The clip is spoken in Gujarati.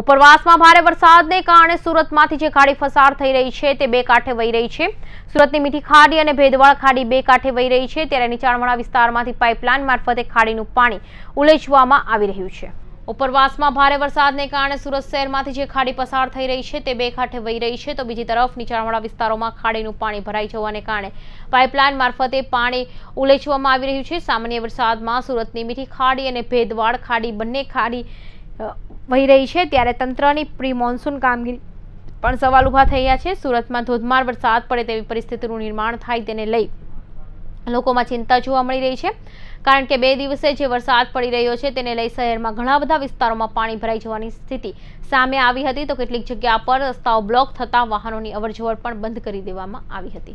ઉપરવાસમાં ભારે વરસાદને કારણે સુરતમાંથી જે ખાડી ફસાર થઈ રહી છે તે બે કાંઠે વહી રહી છે સુરતની મીઠી ખાડી અને ભેદવાળ ખાડી બે કાંઠે વહી રહી છે ત્યારે નીચાણવાળા વિસ્તારમાંથી પાઇપલાઇન મારફતે ખાડીનું પાણી ઉલેચવામાં આવી રહ્યું છે ઉપરવાસમાં ભારે વરસાદને કારણે સુરત શહેરમાંથી જે ખાડી પસાર થઈ રહી છે તે બે કાંઠે વહી રહી છે તો બીજી તરફ નીચાણવાળા વિસ્તારોમાં ખાડીનું પાણી ભરાઈ જવાને કારણે પાઇપલાઇન મારફતે પાણી ઉલેચવામાં આવી રહ્યું છે સામાન્ય વરસાદમાં સુરતની મીઠી ખાડી અને ભેદવાળ ખાડી બંને ખાડી વહી રહી છે ત્યારે તંત્રની પ્રી મોન્સૂન કામગીરી પણ સવાલ ઊભા થયા છે સુરતમાં ધોધમાર વરસાદ પડે તેવી પરિસ્થિતિનું નિર્માણ થાય તેને લઈ લોકોમાં ચિંતા જોવા મળી રહી છે કારણ કે બે દિવસે જે વરસાદ પડી રહ્યો છે તેને લઈ શહેરમાં ઘણા બધા વિસ્તારોમાં પાણી ભરાઈ જવાની સ્થિતિ સામે આવી હતી તો કેટલીક જગ્યા પર રસ્તાઓ બ્લોક થતાં વાહનોની અવરજવર પણ બંધ કરી દેવામાં આવી હતી